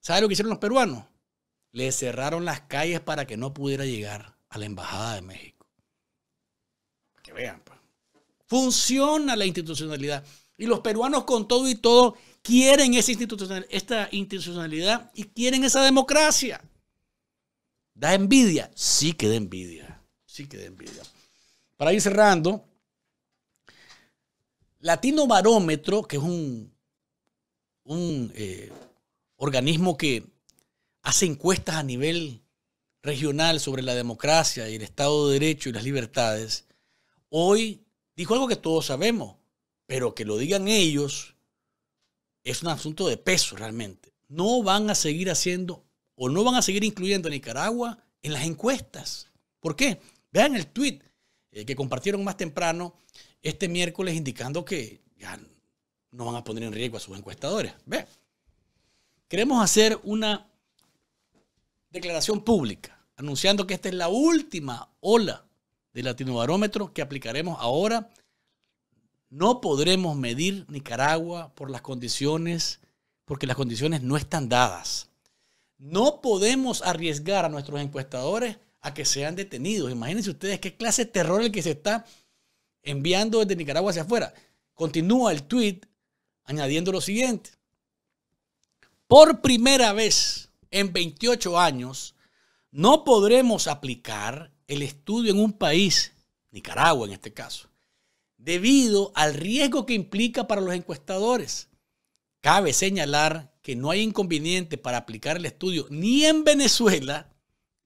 ¿Sabe lo que hicieron los peruanos? Le cerraron las calles para que no pudiera llegar a la Embajada de México. Que vean, pues. Funciona la institucionalidad. Y los peruanos con todo y todo quieren institucional, esta institucionalidad y quieren esa democracia. ¿Da envidia? Sí que da envidia. Sí que da envidia. Para ir cerrando, Latino Barómetro, que es un, eh, organismo que hace encuestas a nivel regional sobre la democracia y el Estado de Derecho y las libertades, hoy dijo algo que todos sabemos, pero que lo digan ellos es un asunto de peso realmente. No van a seguir haciendo o no van a seguir incluyendo a Nicaragua en las encuestas. ¿Por qué? Vean el tweet eh, que compartieron más temprano este miércoles indicando que ya no van a poner en riesgo a sus encuestadores. Ve, queremos hacer una declaración pública anunciando que esta es la última ola de latinobarómetro que aplicaremos ahora. No podremos medir Nicaragua por las condiciones, porque las condiciones no están dadas. No podemos arriesgar a nuestros encuestadores a que sean detenidos. Imagínense ustedes qué clase de terror el que se está enviando desde Nicaragua hacia afuera. Continúa el tweet añadiendo lo siguiente. Por primera vez en 28 años, no podremos aplicar el estudio en un país, Nicaragua en este caso, debido al riesgo que implica para los encuestadores. Cabe señalar que no hay inconveniente para aplicar el estudio ni en Venezuela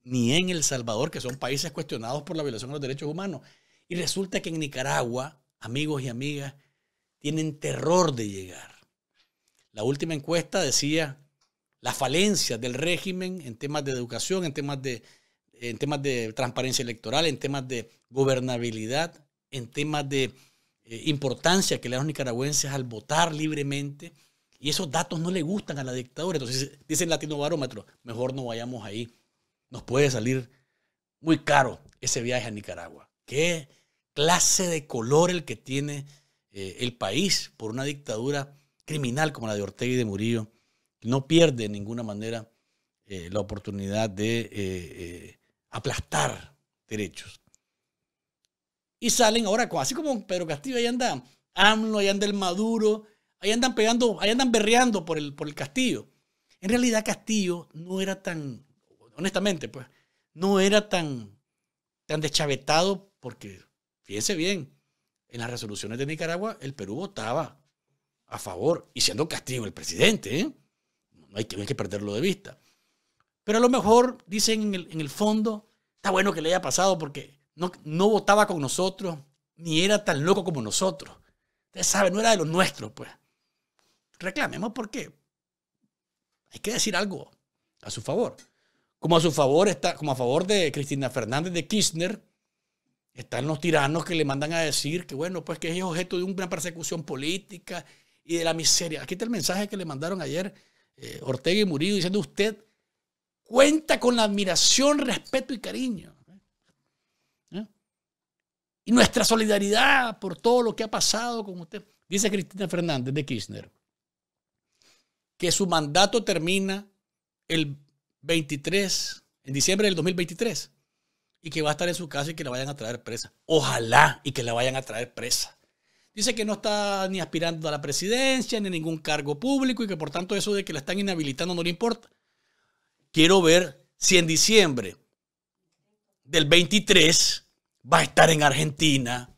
ni en El Salvador, que son países cuestionados por la violación de los derechos humanos. Y resulta que en Nicaragua, amigos y amigas, tienen terror de llegar. La última encuesta decía las falencias del régimen en temas de educación, en temas de, temas de transparencia electoral, en temas de gobernabilidad, en temas de eh, importancia que le dan los nicaragüenses al votar libremente. Y esos datos no le gustan a la dictadura. Entonces dicen el latino barómetro, mejor no vayamos ahí. Nos puede salir muy caro ese viaje a Nicaragua qué clase de color el que tiene eh, el país por una dictadura criminal como la de Ortega y de Murillo. No pierde de ninguna manera eh, la oportunidad de eh, aplastar derechos. Y salen ahora, así como Pedro Castillo, ahí anda AMLO, ahí anda el Maduro, ahí andan pegando, ahí andan berreando por el, por el Castillo. En realidad Castillo no era tan, honestamente, pues, no era tan, tan deschavetado porque, fíjense bien, en las resoluciones de Nicaragua, el Perú votaba a favor y siendo castigo el presidente. ¿eh? No, hay que, perderlo de vista. Pero a lo mejor, dicen en el, fondo, está bueno que le haya pasado porque no, no votaba con nosotros, ni era tan loco como nosotros. Ustedes saben, no era de los nuestros, pues. Reclamemos porque hay que decir algo a su favor. Como a su favor está, como a favor de Cristina Fernández de Kirchner, están los tiranos que le mandan a decir que, bueno, pues que es objeto de una persecución política y de la miseria. Aquí está el mensaje que le mandaron ayer eh, Ortega y Murillo diciendo usted cuenta con la admiración, respeto y cariño. ¿eh? Y nuestra solidaridad por todo lo que ha pasado con usted. Dice Cristina Fernández de Kirchner que su mandato termina el 23, en diciembre del 2023 y que va a estar en su casa y que la vayan a traer presa. Ojalá y que la vayan a traer presa. Dice que no está ni aspirando a la presidencia, ni a ningún cargo público y que por tanto eso de que la están inhabilitando no le importa. Quiero ver si en diciembre del 23 va a estar en Argentina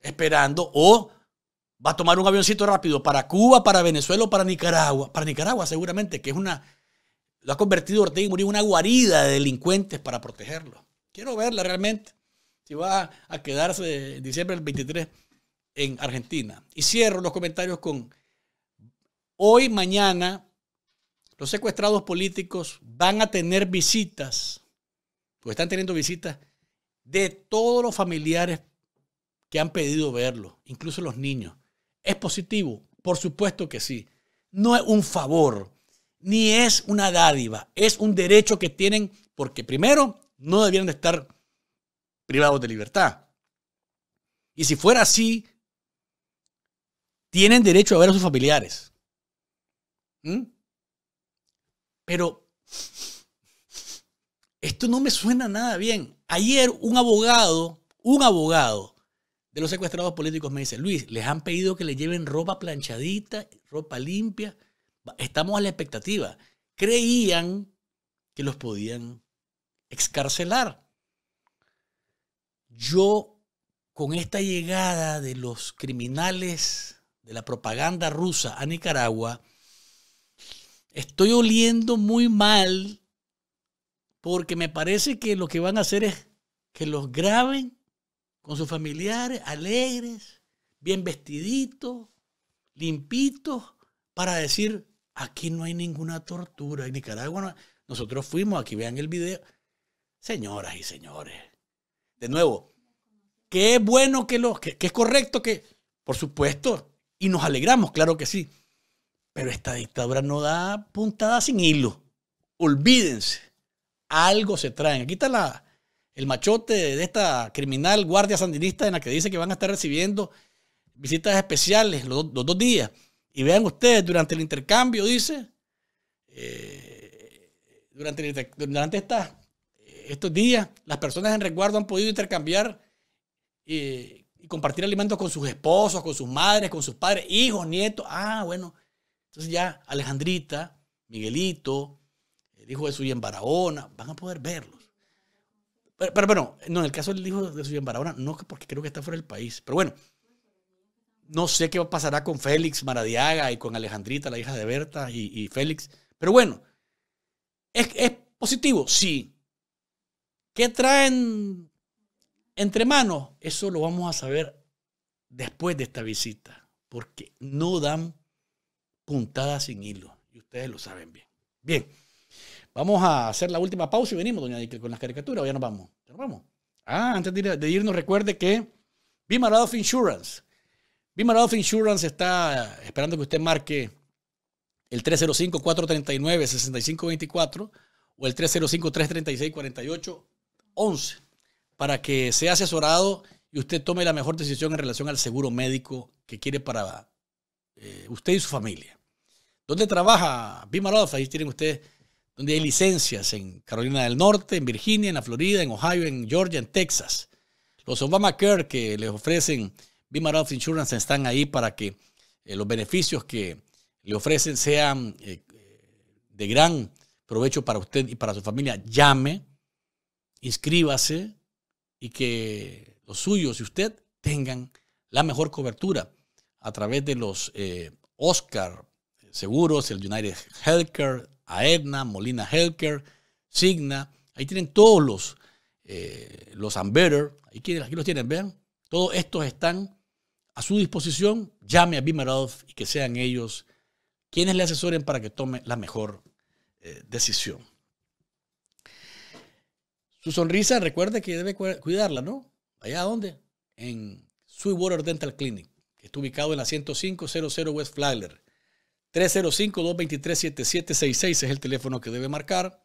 esperando o va a tomar un avioncito rápido para Cuba, para Venezuela o para Nicaragua. Para Nicaragua seguramente, que es una... Lo ha convertido Ortega en una guarida de delincuentes para protegerlo. Quiero verla realmente. Si va a quedarse en diciembre del 23 en Argentina. Y cierro los comentarios con hoy, mañana, los secuestrados políticos van a tener visitas, pues están teniendo visitas de todos los familiares que han pedido verlo, incluso los niños. ¿Es positivo? Por supuesto que sí. No es un favor, ni es una dádiva, es un derecho que tienen porque primero no debieran de estar privados de libertad. Y si fuera así, tienen derecho a ver a sus familiares. ¿Mm? Pero esto no me suena nada bien. Ayer un abogado, un abogado de los secuestrados políticos me dice, Luis, les han pedido que le lleven ropa planchadita, ropa limpia. Estamos a la expectativa. Creían que los podían excarcelar. Yo, con esta llegada de los criminales de la propaganda rusa a Nicaragua, estoy oliendo muy mal porque me parece que lo que van a hacer es que los graben con sus familiares, alegres, bien vestiditos, limpitos, para decir, aquí no hay ninguna tortura, en Nicaragua nosotros fuimos, aquí vean el video, Señoras y señores, de nuevo, qué bueno que lo, que, es correcto que, por supuesto, y nos alegramos, claro que sí, pero esta dictadura no da puntada sin hilo. Olvídense, algo se traen. Aquí está el machote de esta criminal guardia sandinista en la que dice que van a estar recibiendo visitas especiales los, dos días. Y vean ustedes, durante el intercambio, dice, eh, durante, durante esta estos días las personas en resguardo han podido intercambiar eh, y compartir alimentos con sus esposos, con sus madres, con sus padres, hijos, nietos. Ah, bueno. Entonces ya Alejandrita, Miguelito, el hijo de su Barahona, van a poder verlos. Pero, bueno, no, en el caso del hijo de su Barahona, no porque creo que está fuera del país. Pero bueno, no sé qué pasará con Félix Maradiaga y con Alejandrita, la hija de Berta y, Félix. Pero bueno, ¿es positivo? Sí. ¿Qué traen entre manos? Eso lo vamos a saber después de esta visita, porque no dan puntadas sin hilo, y ustedes lo saben bien. Bien, vamos a hacer la última pausa y venimos, doña con las caricaturas, ya nos vamos. Ya nos vamos. Ah, antes de, irnos, recuerde que Bimar Insurance. Bimar Insurance está esperando que usted marque el 305-439-6524 o el 305-336-48 11 para que sea asesorado y usted tome la mejor decisión en relación al seguro médico que quiere para eh, usted y su familia. ¿Dónde trabaja Bimaroff? Ahí tienen ustedes donde hay licencias en Carolina del Norte, en Virginia, en la Florida, en Ohio, en Georgia, en Texas. Los Obamacare que les ofrecen Bimaroff Insurance están ahí para que eh, los beneficios que le ofrecen sean eh, de gran provecho para usted y para su familia. Llame inscríbase y que los suyos y usted tengan la mejor cobertura a través de los eh, Oscar Seguros, el United Healthcare, Aetna, Molina Healthcare, Cigna, Ahí tienen todos los, eh, los Ambetter. Aquí, aquí los tienen, vean. Todos estos están a su disposición. Llame a Bima y que sean ellos quienes le asesoren para que tome la mejor eh, decisión. Su sonrisa, recuerde que debe cuidarla, ¿no? ¿Allá dónde? En Sweetwater Dental Clinic, que está ubicado en la 10500 West Flagler. 305-223-7766 es el teléfono que debe marcar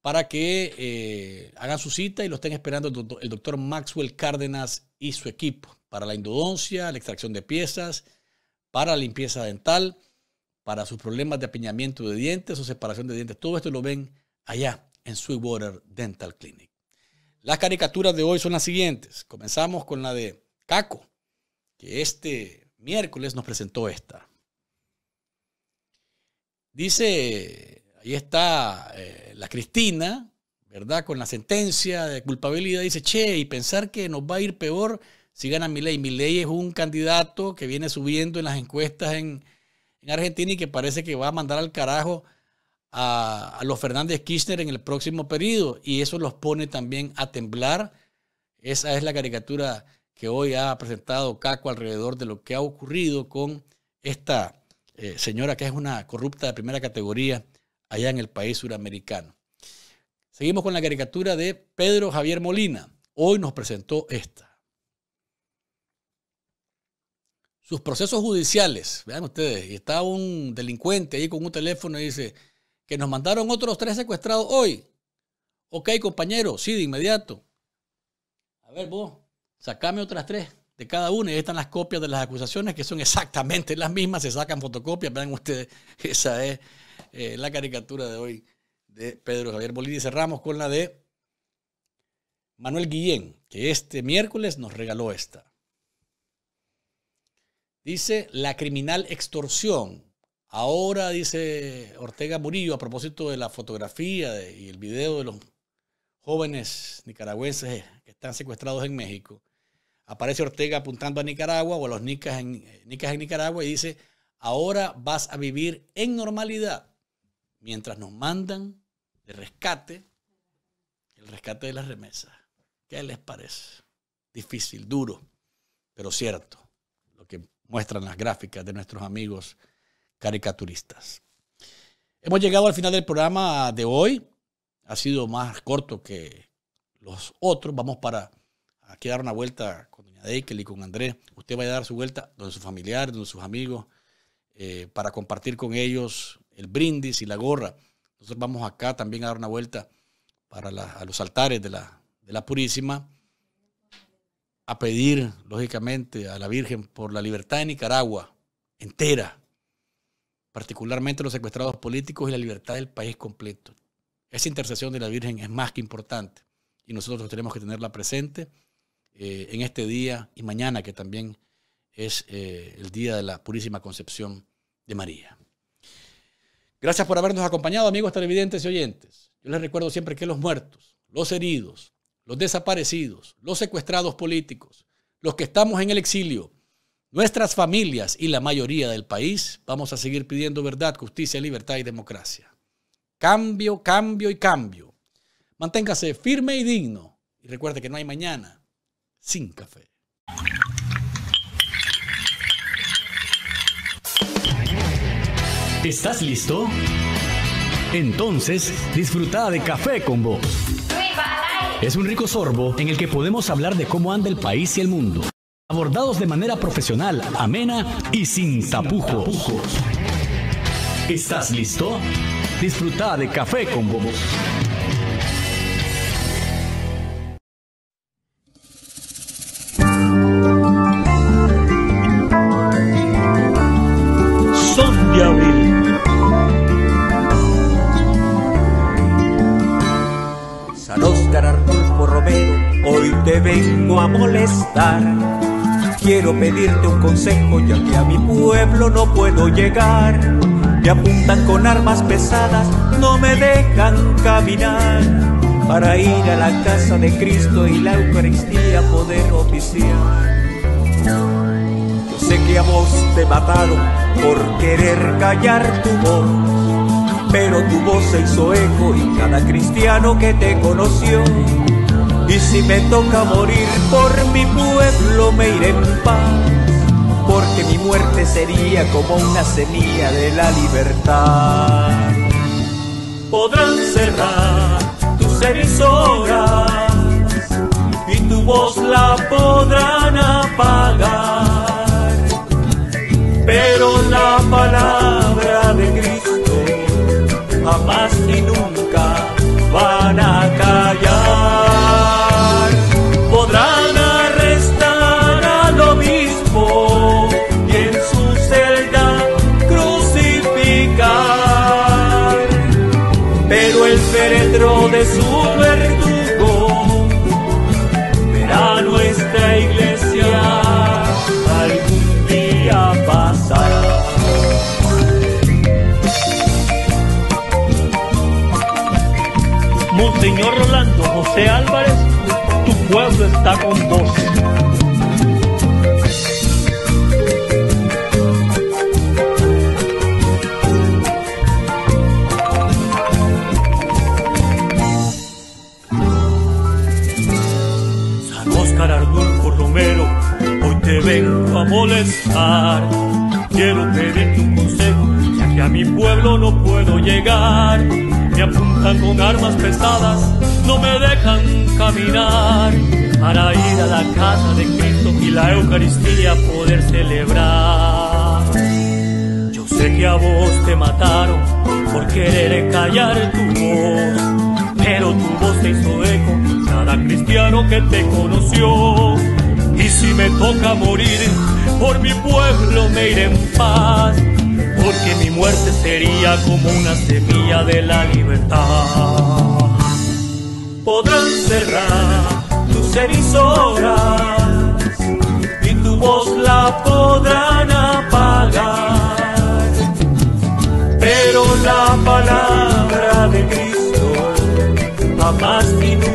para que eh, hagan su cita y lo estén esperando el, doctor Maxwell Cárdenas y su equipo para la endodoncia, la extracción de piezas, para limpieza dental, para sus problemas de apiñamiento de dientes o separación de dientes. Todo esto lo ven allá en Sweetwater Dental Clinic. Las caricaturas de hoy son las siguientes. Comenzamos con la de Caco, que este miércoles nos presentó esta. Dice, ahí está eh, la Cristina, ¿verdad? Con la sentencia de culpabilidad, dice, che, y pensar que nos va a ir peor si gana Mi ley es un candidato que viene subiendo en las encuestas en Argentina y que parece que va a mandar al carajo a, los Fernández Kirchner en el próximo periodo y eso los pone también a temblar. Esa es la caricatura que hoy ha presentado Caco alrededor de lo que ha ocurrido con esta eh, señora que es una corrupta de primera categoría allá en el país suramericano. Seguimos con la caricatura de Pedro Javier Molina. Hoy nos presentó esta. Sus procesos judiciales, vean ustedes, y está un delincuente ahí con un teléfono y dice, que nos mandaron otros tres secuestrados hoy. Ok, compañero, sí, de inmediato. A ver, vos, sacame otras tres de cada una. Y ahí están las copias de las acusaciones, que son exactamente las mismas. Se sacan fotocopias, vean ustedes. [laughs] Esa es eh, la caricatura de hoy de Pedro Javier Bolívar. Y cerramos con la de Manuel Guillén, que este miércoles nos regaló esta. Dice la criminal extorsión Ahora, dice Ortega Murillo, a propósito de la fotografía y el video de los jóvenes nicaragüenses que están secuestrados en México, aparece Ortega apuntando a Nicaragua o a los nicas en, eh, nicas en Nicaragua y dice, ahora vas a vivir en normalidad mientras nos mandan de rescate el rescate de las remesas. ¿Qué les parece? Difícil, duro, pero cierto, lo que muestran las gráficas de nuestros amigos caricaturistas. Hemos llegado al final del programa de hoy. Ha sido más corto que los otros. Vamos para aquí dar una vuelta con Doña Deikel y con Andrés. Usted vaya a dar su vuelta donde sus familiares, donde sus amigos, eh, para compartir con ellos el brindis y la gorra. Nosotros vamos acá también a dar una vuelta para a los altares de la, de la Purísima a pedir, lógicamente, a la Virgen por la libertad de Nicaragua entera particularmente los secuestrados políticos y la libertad del país completo. Esa intercesión de la Virgen es más que importante y nosotros tenemos que tenerla presente eh, en este día y mañana, que también es eh, el día de la Purísima Concepción de María. Gracias por habernos acompañado, amigos televidentes y oyentes. Yo les recuerdo siempre que los muertos, los heridos, los desaparecidos, los secuestrados políticos, los que estamos en el exilio, Nuestras familias y la mayoría del país vamos a seguir pidiendo verdad, justicia, libertad y democracia. Cambio, cambio y cambio. Manténgase firme y digno. Y recuerde que no hay mañana sin café. ¿Estás listo? Entonces, disfruta de café con vos. Es un rico sorbo en el que podemos hablar de cómo anda el país y el mundo abordados de manera profesional, amena y sin tapujos. ¿Estás listo? Disfruta de Café con Bobos. Son de abril. San Oscar Romero, hoy te vengo a molestar Quiero pedirte un consejo ya que a mi pueblo no puedo llegar. Me apuntan con armas pesadas, no me dejan caminar. Para ir a la casa de Cristo y la Eucaristía poder oficiar. Yo sé que a vos te mataron por querer callar tu voz. Pero tu voz se hizo eco y cada cristiano que te conoció y si me toca morir por mi pueblo me iré en paz, porque mi muerte sería como una semilla de la libertad. Podrán cerrar tus emisoras y tu voz la podrán apagar, pero la palabra de Cristo jamás está con dos. San Oscar Arnulfo Romero, hoy te vengo a molestar. Quiero pedirte un consejo, ya que a mi pueblo no puedo llegar. Me apuntan con armas pesadas, no me dejan caminar para ir a la casa de Cristo y la Eucaristía poder celebrar. Yo sé que a vos te mataron por querer callar tu voz, pero tu voz te hizo eco cada cristiano que te conoció. Y si me toca morir, por mi pueblo me iré en paz, porque mi muerte sería como una semilla de la libertad. Podrán cerrar tus emisoras y tu voz la podrán apagar. Pero la palabra de Cristo jamás ni